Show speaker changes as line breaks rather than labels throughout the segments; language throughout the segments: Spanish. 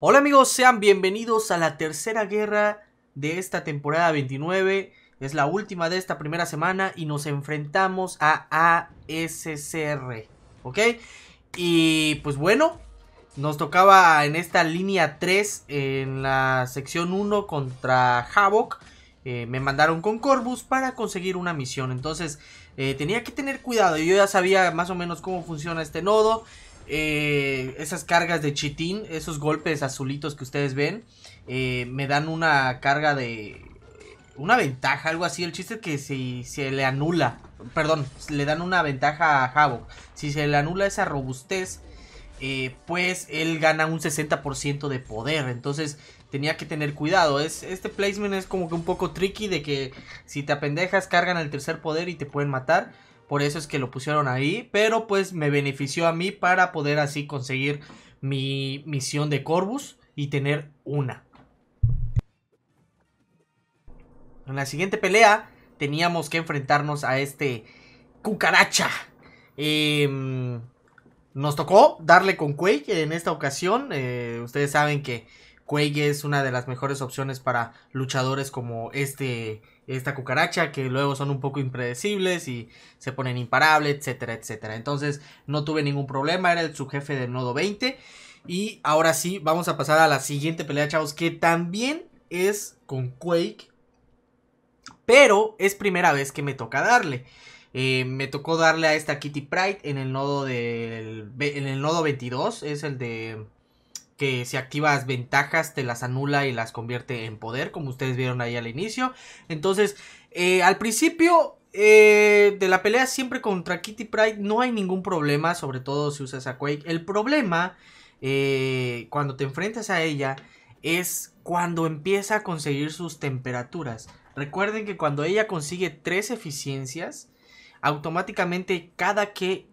Hola amigos, sean bienvenidos a la tercera guerra de esta temporada 29. Es la última de esta primera semana y nos enfrentamos a ASCR. ¿Ok? Y pues bueno, nos tocaba en esta línea 3, en la sección 1 contra Havoc. Eh, me mandaron con Corvus para conseguir una misión. Entonces eh, tenía que tener cuidado. Yo ya sabía más o menos cómo funciona este nodo. Eh, esas cargas de chitín, esos golpes azulitos que ustedes ven, eh, me dan una carga de... Una ventaja, algo así. El chiste es que si se le anula, perdón, le dan una ventaja a Havoc Si se le anula esa robustez, eh, pues él gana un 60% de poder. Entonces tenía que tener cuidado. Es, este placement es como que un poco tricky de que si te apendejas cargan el tercer poder y te pueden matar. Por eso es que lo pusieron ahí. Pero pues me benefició a mí para poder así conseguir mi misión de Corvus y tener una. En la siguiente pelea teníamos que enfrentarnos a este cucaracha. Em, nos tocó darle con Quake en esta ocasión. Eh, ustedes saben que Quake es una de las mejores opciones para luchadores como este esta cucaracha que luego son un poco impredecibles y se ponen imparables, etcétera, etcétera. Entonces no tuve ningún problema, era el subjefe del nodo 20. Y ahora sí, vamos a pasar a la siguiente pelea, chavos, que también es con Quake, pero es primera vez que me toca darle. Eh, me tocó darle a esta Kitty Pride en el nodo del, en el nodo 22, es el de que si activas ventajas te las anula y las convierte en poder, como ustedes vieron ahí al inicio. Entonces, eh, al principio eh, de la pelea siempre contra Kitty Pride no hay ningún problema, sobre todo si usas a Quake. El problema eh, cuando te enfrentas a ella es cuando empieza a conseguir sus temperaturas. Recuerden que cuando ella consigue tres eficiencias, automáticamente cada que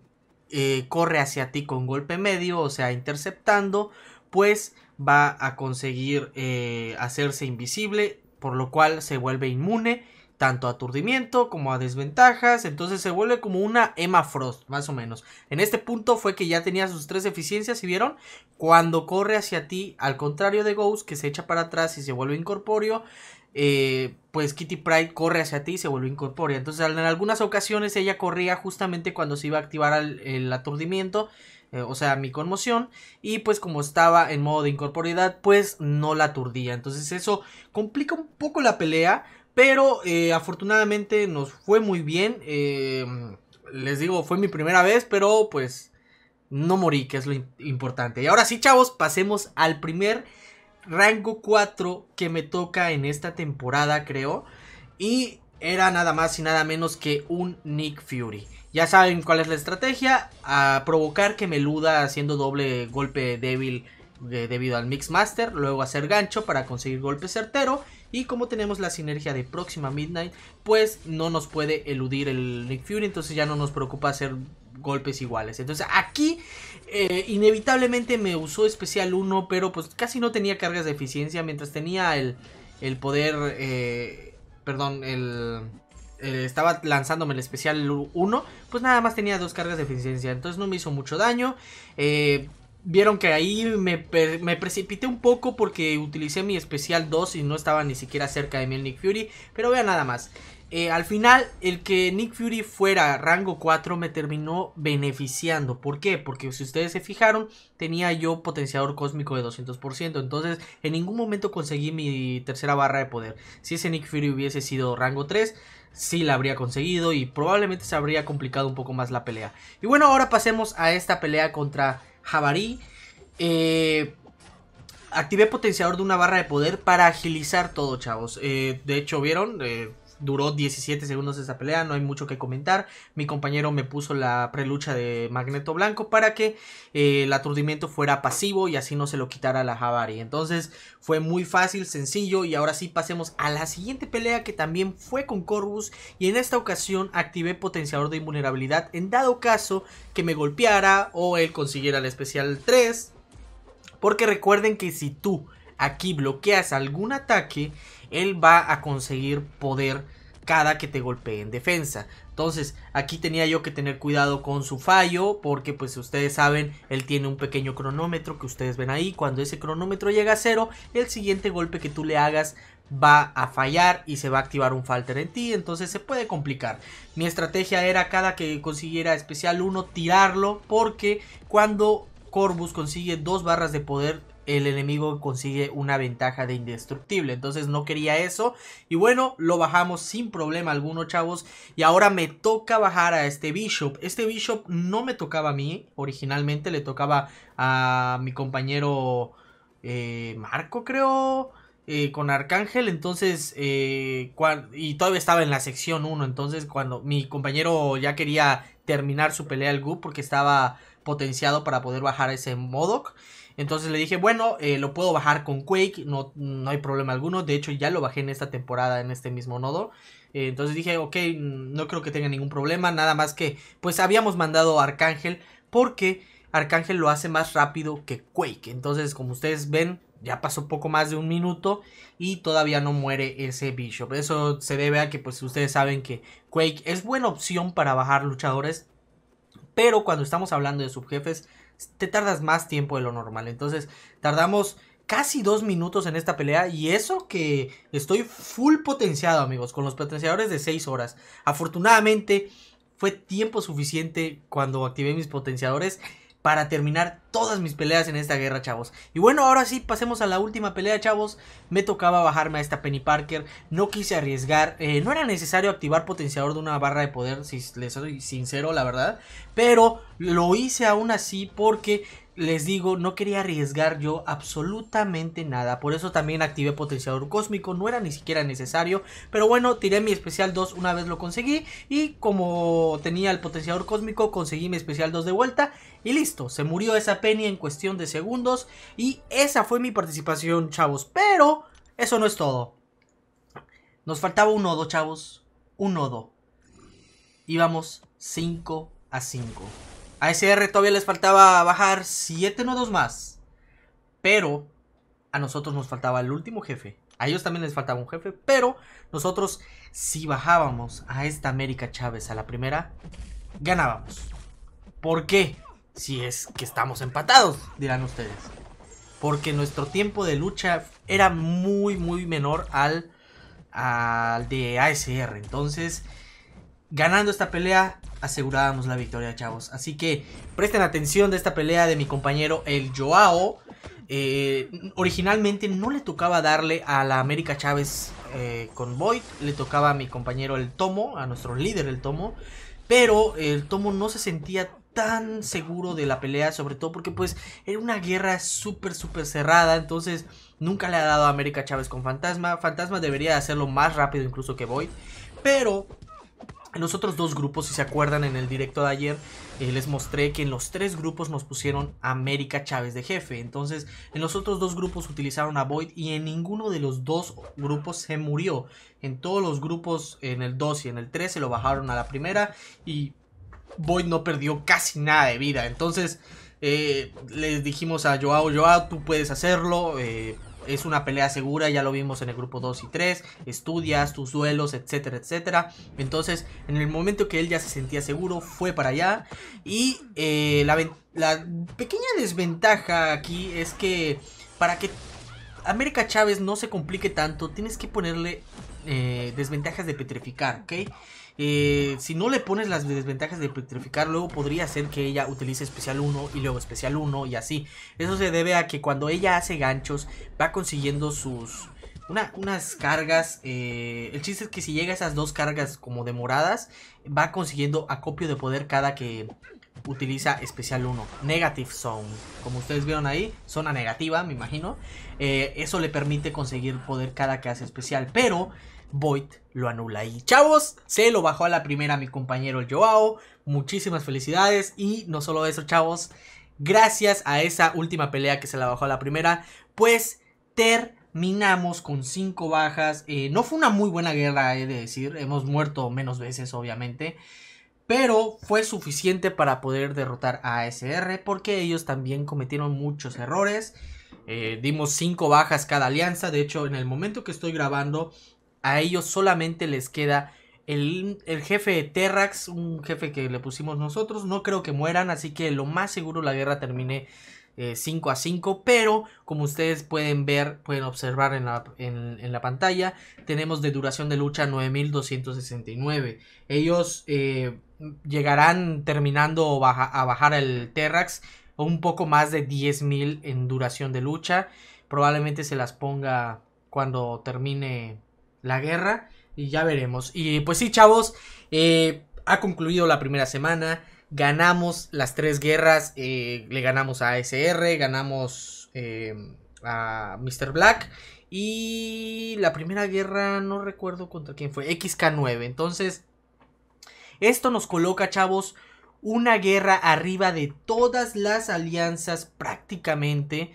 corre hacia ti con golpe medio, o sea, interceptando, pues va a conseguir eh, hacerse invisible, por lo cual se vuelve inmune tanto a aturdimiento como a desventajas, entonces se vuelve como una Emma Frost, más o menos. En este punto fue que ya tenía sus tres eficiencias, ¿y vieron? Cuando corre hacia ti, al contrario de Ghost, que se echa para atrás y se vuelve incorpóreo, eh, pues Kitty Pride corre hacia ti y se vuelve incorpórea. Entonces en algunas ocasiones ella corría justamente cuando se iba a activar el aturdimiento eh, o sea, mi conmoción, y pues como estaba en modo de incorporidad, pues no la aturdía. Entonces eso complica un poco la pelea, pero eh, afortunadamente nos fue muy bien. Em, les digo, fue mi primera vez, pero pues no morí, que es lo importante. Y ahora sí, chavos, pasemos al primer rango 4 que me toca en esta temporada, creo. Y era nada más y nada menos que un Nick Fury. Ya saben cuál es la estrategia, a provocar que meluda haciendo doble golpe débil debido al Mix Master, luego hacer gancho para conseguir golpe certero y como tenemos la sinergia de próxima Midnight, pues no nos puede eludir el Nick Fury, entonces ya no nos preocupa hacer golpes iguales. Entonces aquí eh, inevitablemente me usó especial 1, pero pues casi no tenía cargas de eficiencia, mientras tenía el, el poder... Eh, perdón, el, estaba lanzándome el especial 1, pues nada más tenía dos cargas de eficiencia, entonces no me hizo mucho daño. Eh, vieron que ahí me, precipité un poco porque utilicé mi especial 2 y no estaba ni siquiera cerca de mi Nick Fury. Pero vean nada más. Eh, al final, el que Nick Fury fuera rango 4 me terminó beneficiando. ¿Por qué? Porque si ustedes se fijaron, tenía yo potenciador cósmico de 200%. Entonces, en ningún momento conseguí mi tercera barra de poder. Si ese Nick Fury hubiese sido rango 3, sí la habría conseguido y probablemente se habría complicado un poco más la pelea. Y bueno, ahora pasemos a esta pelea contra Javari. Eh activé potenciador de una barra de poder para agilizar todo, chavos. Eh, de hecho, vieron, eh, Duró 17 segundos esa pelea, no hay mucho que comentar. Mi compañero me puso la prelucha de Magneto Blanco para que eh, el aturdimiento fuera pasivo y así no se lo quitara la Javari. Entonces fue muy fácil, sencillo y ahora sí pasemos a la siguiente pelea que también fue con Corvus y en esta ocasión activé potenciador de invulnerabilidad en dado caso que me golpeara o él consiguiera el especial 3. Porque recuerden que si tú aquí bloqueas algún ataque, él va a conseguir poder cada que te golpee en defensa. Entonces, aquí tenía yo que tener cuidado con su fallo, porque pues ustedes saben, él tiene un pequeño cronómetro que ustedes ven ahí. Cuando ese cronómetro llega a cero, el siguiente golpe que tú le hagas va a fallar y se va a activar un falter en ti, entonces se puede complicar. Mi estrategia era cada que consiguiera especial 1 tirarlo, porque cuando Corvus consigue dos barras de poder, el enemigo consigue una ventaja de indestructible. Entonces no quería eso. Y bueno, lo bajamos sin problema alguno, chavos. Y ahora me toca bajar a este Bishop. Este Bishop no me tocaba a mí originalmente. Le tocaba a mi compañero eh, Marco, creo. Eh, con Arcángel, entonces, eh, y todavía estaba en la sección 1, entonces cuando mi compañero ya quería terminar su pelea al Goop porque estaba potenciado para poder bajar a ese Modoc. Entonces le dije, bueno, eh, lo puedo bajar con Quake, no, no hay problema alguno. De hecho, ya lo bajé en esta temporada, en este mismo nodo. Eh, entonces dije, ok, no creo que tenga ningún problema. Nada más que, pues habíamos mandado a Arcángel porque Arcángel lo hace más rápido que Quake. Entonces, como ustedes ven, ya pasó poco más de un minuto y todavía no muere ese Bishop. Eso se debe a que, pues ustedes saben que Quake es buena opción para bajar luchadores. Pero cuando estamos hablando de subjefes, te tardas más tiempo de lo normal. Entonces, tardamos casi dos minutos en esta pelea y eso que estoy full potenciado, amigos, con los potenciadores de 6 horas. Afortunadamente, fue tiempo suficiente cuando activé mis potenciadores para terminar todas mis peleas en esta guerra, chavos. Y bueno, ahora sí, pasemos a la última pelea, chavos. Me tocaba bajarme a esta Penny Parker. No quise arriesgar. Eh, no era necesario activar potenciador de una barra de poder, si les soy sincero, la verdad. Pero lo hice aún así porque les digo, no quería arriesgar yo absolutamente nada. Por eso también activé potenciador cósmico. No era ni siquiera necesario. Pero bueno, tiré mi especial 2 una vez lo conseguí. Y como tenía el potenciador cósmico, conseguí mi especial 2 de vuelta. Y listo, se murió esa Penny en cuestión de segundos. Y esa fue mi participación, chavos. Pero eso no es todo. Nos faltaba un nodo, chavos. Un nodo. Íbamos 5 a 5. A SR todavía les faltaba bajar 7 nodos más. Pero a nosotros nos faltaba el último jefe. A ellos también les faltaba un jefe. Pero nosotros, si bajábamos a esta América Chávez a la primera, ganábamos. ¿Por qué? si es que estamos empatados, dirán ustedes. Porque nuestro tiempo de lucha era muy, muy menor al, al de ASR. Entonces, ganando esta pelea, asegurábamos la victoria, chavos. Así que presten atención de esta pelea de mi compañero el Joao. Eh, originalmente no le tocaba darle a la América Chávez eh, con Void, le tocaba a mi compañero el Tomo, a nuestro líder el Tomo, pero el Tomo no se sentía tan seguro de la pelea, sobre todo porque pues era una guerra súper, súper cerrada, entonces nunca le ha dado a América Chávez con Fantasma, Fantasma debería hacerlo más rápido incluso que Void, pero en los otros dos grupos, si se acuerdan en el directo de ayer, eh, les mostré que en los tres grupos nos pusieron a América Chávez de jefe. Entonces, en los otros dos grupos utilizaron a Void y en ninguno de los dos grupos se murió. En todos los grupos, en el 2 y en el 3, se lo bajaron a la primera y Void no perdió casi nada de vida. Entonces eh, les dijimos a Joao, Joao, tú puedes hacerlo. Eh, es una pelea segura, ya lo vimos en el grupo 2 y 3, estudias tus duelos, etcétera, etcétera. Entonces, en el momento que él ya se sentía seguro, fue para allá. Y eh, la, la, pequeña desventaja aquí es que para que América Chávez no se complique tanto, tienes que ponerle eh, desventajas de petrificar, ¿ok? Eh, si no le pones las desventajas de petrificar, luego podría ser que ella utilice especial 1 y luego especial 1 y así. Eso se debe a que cuando ella hace ganchos, va consiguiendo sus... unas cargas, eh, el chiste es que si llega a esas dos cargas como demoradas, va consiguiendo acopio de poder cada que, utiliza especial 1, Negative Zone. Como ustedes vieron ahí, zona negativa, me imagino. Eh, eso le permite conseguir poder cada que hace especial, pero Void lo anula. Y chavos, se lo bajó a la primera mi compañero Joao. Muchísimas felicidades. Y no solo eso, chavos, gracias a esa última pelea que se la bajó a la primera, pues Terminamos con 5 bajas. Eh, no fue una muy buena guerra, he de decir. Hemos muerto menos veces, obviamente pero fue suficiente para poder derrotar a SR. porque ellos también cometieron muchos errores. Eh, dimos 5 bajas cada alianza, de hecho en el momento que estoy grabando a ellos solamente les queda el, jefe de Terrax, un jefe que le pusimos nosotros, no creo que mueran, así que lo más seguro la guerra termine 5 eh, a 5, pero como ustedes pueden ver, pueden observar en la, pantalla, tenemos de duración de lucha 9269. Ellos eh, llegarán terminando baja, a bajar el Terrax un poco más de 10.000 en duración de lucha. Probablemente se las ponga cuando termine la guerra y ya veremos. Y pues sí, chavos, eh, ha concluido la primera semana. Ganamos las tres guerras. Eh, le ganamos a SR ganamos em, a Mr. Black. Y la primera guerra no recuerdo contra quién fue. XK9. Entonces, esto nos coloca, chavos, una guerra arriba de todas las alianzas prácticamente.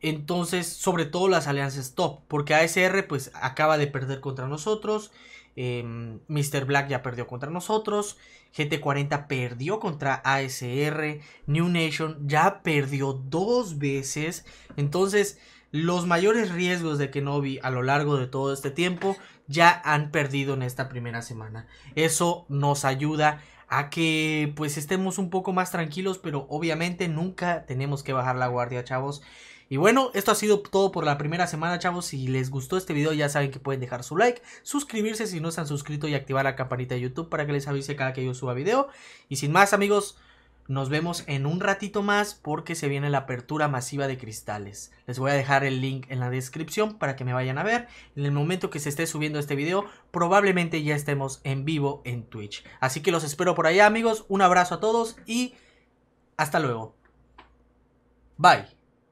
Entonces, sobre todo las alianzas top, porque ASR pues acaba de perder contra nosotros, Mr. Em, Black ya perdió contra nosotros, GT40 perdió contra ASR, New Nation ya perdió dos veces, entonces los mayores riesgos de Kenobi a lo largo de todo este tiempo ya han perdido en esta primera semana. Eso nos ayuda a que pues estemos un poco más tranquilos, pero obviamente nunca tenemos que bajar la guardia, chavos. Y bueno, esto ha sido todo por la primera semana, chavos. Si les gustó este video, ya saben que pueden dejar su like, suscribirse si no se han suscrito y activar la campanita de YouTube para que les avise cada que yo suba video. Y sin más, amigos, nos vemos en un ratito más porque se viene la apertura masiva de cristales. Les voy a dejar el link en la descripción para que me vayan a ver. En el momento que se esté subiendo este video, probablemente ya estemos en vivo en Twitch. Así que los espero por allá amigos. Un abrazo a todos y hasta luego. Bye.